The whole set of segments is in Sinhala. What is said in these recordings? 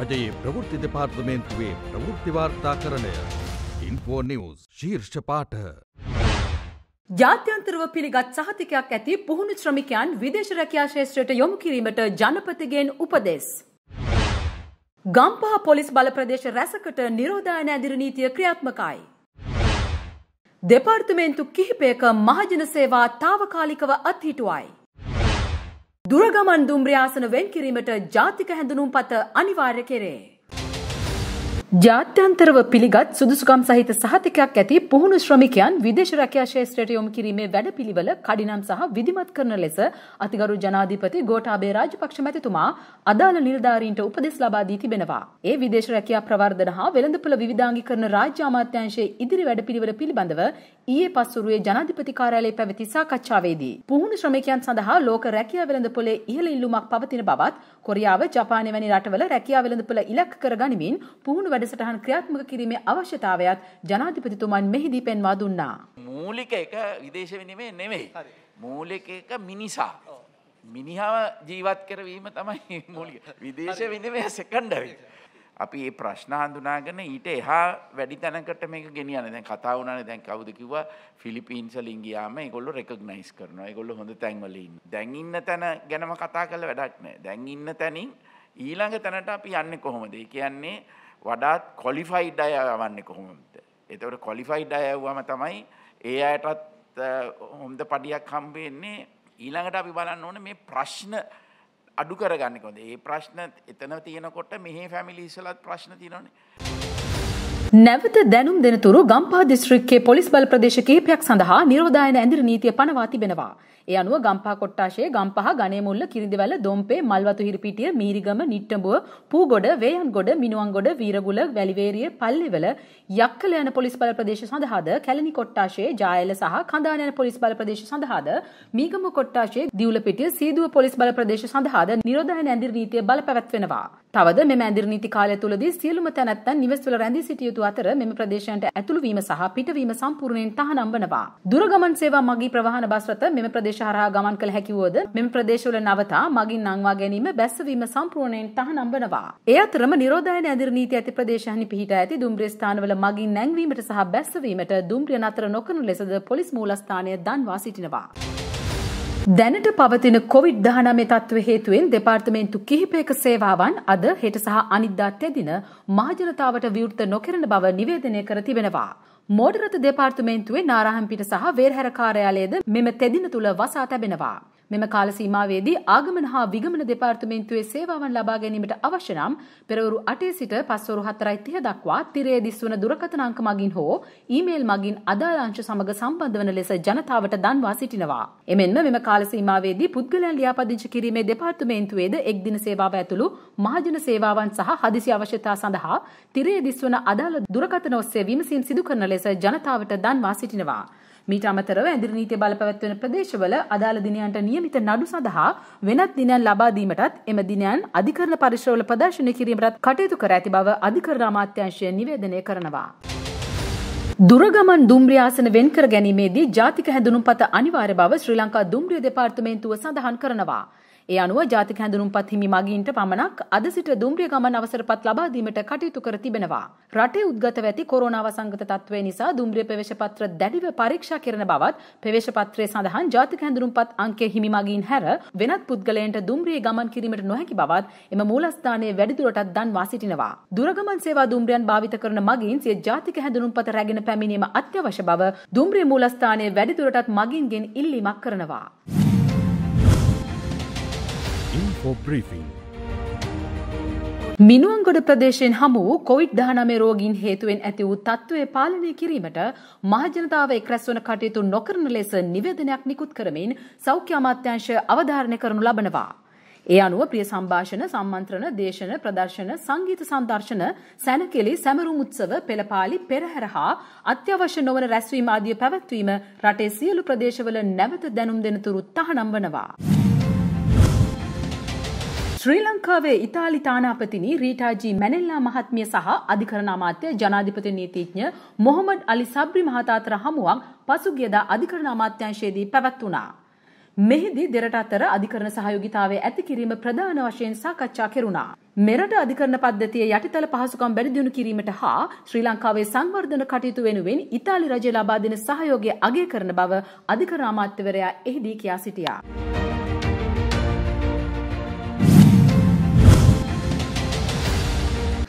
රජයේ ප්‍රවෘත්ති දෙපාර්තමේන්තුවේ ප්‍රවෘත්තිවාර්තා කරණය ඉන්පෝ නිවස් ශීර්ෂ පාට. ජාත්‍යන්තරව පිළිගත් සහතිකයක් ඇති පුහුණු ශ්‍රමිකයන් විදේශ රැකියා ශේෂත්‍රයට යොමු කිරීමට ජනපතිගෙන් උපදෙස්. ගම්පහ පොලිස් බල ප්‍රදේශ රැසකට නිරෝධායන ඇදිරි නීතිය ක්‍රියාත්මකයි. දෙපාර්තමේන්තු කිහිපයක මහජන සේවා తాවකාලිකව අත්හිටුවයි. දුරගමන් දුම්රියාසන වෙන් කිරීමට ජාතික හැඳුනුම්පත අනිවාර්ය කෙරේ. ජාත්‍යන්තරව පිළිගත් සුදුසුකම් සහිත සහතිකයක් ඇති පුහුණු ශ්‍රමිකයන් විදේශ රැකියා ශේෂත්‍රයට යොමු කිරීමේ වැඩපිළිවෙල කඩිනම් සහ විධිමත් කරන ලෙස අතිගරු ජනාධිපති ගෝඨාභය රාජපක්ෂ මැතිතුමා අදාළ නිලධාරීන්ට උපදෙස් ලබා දී තිබෙනවා. ඒ විදේශ රැකියා ප්‍රවර්ධන හා වෙළඳපොළ විවිධාංගීකරණ රාජ්‍ය අමාත්‍යාංශයේ ඉදිරි වැඩපිළිවෙල පිළිබඳව ඊයේ පස්වරුවේ ජනාධිපති කාර්යාලයේ පැවති සාකච්ඡාවේදී පුහුණු ශ්‍රමිකයන් සඳහා ලෝක රැකියා වෙළඳපොලේ ඉහළ ඉල්ලුමක් පවතින බවත් කොරියාව ජපානය වැනි රටවල රැකියා වෙළඳපොළ ඉලක්ක කරගනිමින් පුහුණු වැඩසටහන් ක්‍රියාත්මක කිරීමේ අවශ්‍යතාවයත් ජනාධිපතිතුමන් මෙහිදී පෙන්වා දුන්නා. මූලික එක විදේශ විනිමේ නෙවෙයි. මූලික එක මිනිසා. මිනිහාව ජීවත් කරවීම තමයි මූලික. විදේශ විනිමය සෙකන්ඩරි. අපි ඒ ප්‍රශ්න හඳුනාගෙන ඊට එහා වැඩි තැනකට මේක ගෙනියන්න දැන් කතා වුණානේ දැන් කවුද කිව්වා ෆිලිපීන්ස් වලින් ගියාම ඒගොල්ලෝ රෙකග්නයිස් කරනවා ඒගොල්ලෝ හොඳ තැන්වල ඉන්න. දැන් ඉන්න තැන ගැනම කතා කරලා වැඩක් නැහැ. දැන් ඉන්න තැනින් ඊළඟ තැනට අපි යන්නේ කොහොමද? ඒ කියන්නේ වඩාත් කොලිෆයිඩ් අය යවන්නේ කොහොමද. එතවට කොලිෆයිඩ් අය ඇව්වම තමයි ඒ අයටත් හොම්ද පඩියක් හම්බෙන්නේ ඊළඟට අපි බලන්න ඕන මේ ප්‍රශ්න අඩු කරගන්නකොද ඒ ප්‍රශ්න එතන තියෙනකොට මෙහි ෆැමිලි ඉසලත් ප්‍රශ්න තියනොනේ. නැවත දැනුම් දෙනතුරු ගම්පා දිස්ත්‍රික්කයේ පොලිස් බල ප්‍රදේශ කීපයක් සඳහා නිරෝධායන ඇඳිරි නීතිය පනවා තිබෙනවා. ඒ අනුව ගම්පා කොට්ටාශයේ ගම්පහ ගණේමුල්ල කිරිඳිවැල දොම්පේ මල්වතු හිරිපිටිය මීරිගම නිට්ටඹුව පූගොඩ වේයන්ගොඩ මිනුවන්ගොඩ වීරගුල වැලිවේරිය පල්ලෙවල යක්කල යන පොලිස් බල ප්‍රදේශ සඳහාද කැලණි කොට්ටාශයේ ජායල සහ කඳාන යන පොලිස් බල ප්‍රදේශ සඳහාද මීගම කොට්ටාශයේ දිවුලපිටිය සීදුව පොලිස් බල ප්‍රදේශ සඳහාද නිරෝධායන ඇඳිරි නීතිය බල පැවැත්වෙනවා. තවද මෙම ඇදිරි නීති කාලය තුලදී සියලුම තැනැත්තන් නිවෙස්වල රැඳී සිටිය යුතු අතර මෙම ප්‍රදේශයන්ට ඇතුළු වීම සහ පිටවීම සම්පූර්ණයෙන් තහනම් වනවා. දුරගමන් සේවා මගී ප්‍රවාහන බස් රථ මෙම ප්‍රදේශ හරහා ගමන් කළ හැකිවොද මෙම ප්‍රදේශවල නවතා මගින් නංවා ගැනීම බැස්සවීම සම්පූර්ණයෙන් තහනම් වනවා. ඒ අතරම නිරෝධායන ඇදිරි නීති ඇති ප්‍රදේශයන්හි පිහිට ඇති දුම්රිය ස්ථානවල මගින් නැංවීමට සහ බැස්සවීමට දුම්රිය නතර නොකරන ලෙසද පොලිස් මූලස්ථානය දන්වා සිටිනවා. දැනට පවතින කොවිD-19 තත්ත්ව හේතුවෙන් දෙපාර්තමේන්තු කිහිපයක සේවාවන් අද හෙට සහ අනිද්දා තෙදින මහජනතාවට විවෘත නොකරන බව නිවේදනය කර තිබෙනවා. මෝඩරත දෙපාර්තමේන්තුවේ නාරහම්පිට සහ වේරහැර කාර්යාලයේද මෙම තෙදින තුල වසා තැබෙනවා. මෙම කාල සීමාවේදී ආගමන හා විගමන දෙපාර්තමේන්තුවේ සේවාවන් ලබා ගැනීමට අවශ්‍ය නම් පෙරවරු 8 සිට පස්වරු 4:30 දක්වා තිරයේ දිස්වන දුරකථන අංක මගින් හෝ ඊමේල් මගින් අදාළ අංශ සමග සම්බන්ධ වන ලෙස ජනතාවට දන්වා සිටිනවා. එමෙන්ම මෙම කාල සීමාවේදී පුද්ගලයන් ලියාපදිංචි කිරීමේ දෙපාර්තමේන්තුවේද එක් දින සේවාව ඇතුළු මහජන සේවාවන් සහ හදිසි අවශ්‍යතා සඳහා තිරයේ දිස්වන අදාළ දුරකථන ඔස්සේ විමසීම් සිදු කරන ලෙස ජනතාවට දන්වා සිටිනවා. මීට අමතරව ඇදිරි නීතිය බලපැවැත්වෙන ප්‍රදේශවල අදාළ දිනයන්ට නියමිත නඩු සඳහා වෙනත් දිනයන් ලබා දීමටත් එම දිනයන් අධිකරණ පරිශ්‍රවල ප්‍රදර්ශනය කිරීමටත් කටයුතු කර ඇති බව අධිකරණ අමාත්‍යාංශය නිවේදනය කරනවා. දුරගමන් දුම්රිය ආසන වෙන්කර ගැනීමේදී ජාතික හැඳුනුම්පත අනිවාර්ය බව ශ්‍රී ලංකා දුම්රිය දෙපාර්තමේන්තුව සඳහන් කරනවා. ඒ අනුව ජාතික හැඳුනුම්පත් හිමි මගීන්ට පමණක් අද සිට දුම්රිය ගමන් අවසරපත් ලබා දීමට කටයුතු කර තිබෙනවා. රටේ උද්ගතව ඇති කොරෝනා වසංගත තත්ත්වය නිසා දුම්රිය පෙවේශපත්‍ර දැඩිව පරීක්ෂා කරන බවත් පෙවේශපත්‍රයේ සඳහන් ජාතික හැඳුනුම්පත් අංකය හිමි මගීන් හැර වෙනත් පුද්ගලයන්ට දුම්රිය ගමන් කිරීමට නොහැකි බවත් එම මූලස්ථානයේ වැඩිදුරටත් දන්වා සිටිනවා. දුරගමන් සේවා දුම්රියන් භාවිත කරන මගීන් සිය ජාතික හැඳුනුම්පත රැගෙන පැමිණීම අත්‍යවශ්‍ය බව දුම්රිය මූලස්ථානයේ වැඩිදුරටත් මගීන්ගෙන් ඉල්ලීමක් කරනවා. for briefing. මිනුවන්ගොඩ ප්‍රදේශයෙන් හමු කොවිඩ් දානමේ රෝගීන් හේතුවෙන් ඇති වූ තත්ත්වය පාලනය කිරීමට මහජනතාව එක්රැස් වන කටයුතු නොකරන ලෙස නිවේදනයක් නිකුත් කරමින් සෞඛ්‍ය අමාත්‍යංශය අවධාරණය කරනු ලබනවා. ඒ අනුව ප්‍රිය සම්භාෂණ සම්මන්ත්‍රණ දේශන ප්‍රදර්ශන සංගීත සම්දර්ශන සැනකෙලි සැමරුම් උත්සව පෙළපාලි පෙරහැර හා අත්‍යවශ්‍ය නොවන රැස්වීම ආදිය පැවැත්වීම රටේ සියලු ප්‍රදේශවල නැවත දැනුම් දෙනතුරු තහනම් වනවා. ශ්‍රී ලංකාවේ ඉතාලි තානාපතිනි රීටාජී මැනෙල්ලා මහත්මිය සහ අධිකරණ අමාත්‍ය ජනාධිපති නීතිඥ මොහොමඩ් අලි සබ්රි මහතාතර හමුවක් පසුගියදා අධිකරණ අමාත්‍යංශයේදී පැවැත්වුණා. මෙහිදී දෙරට අතර අධිකරණ සහයෝගිතාවය ඇති කිරීම ප්‍රධාන වශයෙන් සාකච්ඡා කෙරුණා. මෙරට අධිකරණ පද්ධතිය යටිතල පහසුකම් වැඩිදියුණු කිරීමට හා ශ්‍රී ලංකාවේ සංවර්ධන කටයුතු වෙනුවෙන් ඉතාලි රජය ලබා දෙන සහයෝගය අගය කරන බව අධිකරණ අමාත්‍යවරයා එහිදී කියා සිටියා.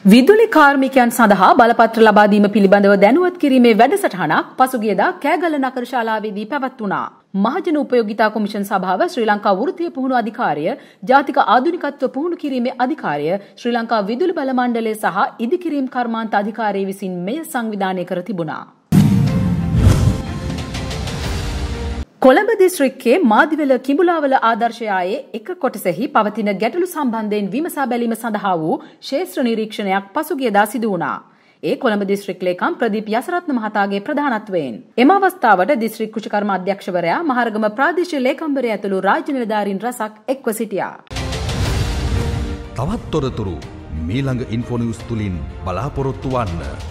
විදුලි කාර්මිකයන් සඳහා බලපත්‍ර ලබා දීම පිළිබඳව දැනුවත් කිරීමේ වැඩසටහනක් පසුගියදා කෑගල්ල නගර ශාලාවේදී පැවැත්වුණා. මහජන උපයෝගිතා කොමිෂන් සභාව ශ්‍රී ලංකා වෘත්තීය පුහුණු අධිකාරිය, ජාතික ආධුනිකත්ව පුහුණු කිරීමේ අධිකාරිය, ශ්‍රී ලංකා විදුලි බල මණ්ඩලය සහ ඉදිකිරීම් කර්මාන්ත අධිකාරිය විසින් මෙය සංවිධානය කර තිබුණා. කොළඹ දිස්ත්‍රික්කයේ මාදිවල කිඹුලාවල ආදර්ශයායේ එක කොටසෙහි පවතින ගැටලු සම්බන්ධයෙන් විමසා බැලීම සඳහා වූ ශේෂ්ත්‍ර නිරීක්ෂණයක් පසුගියදා සිදු වුණා. ඒ කොළඹ දිස්ත්‍රික් ලේකම් ප්‍රදීප් යසරත්න මහතාගේ ප්‍රධානත්වයෙන් එම අවස්ථාවට දිස්ත්‍රික් කෘෂිකර්ම අධ්‍යක්ෂවරයා මහරගම ප්‍රාදේශීය ලේකම්වරයා ඇතුළු රාජ්‍ය නිලධාරීන් රැසක් එක්ව සිටියා. තවත් තොරතුරු මීළඟ ඉන්ෆෝ නිවුස් තුලින් බලාපොරොත්තු වන්න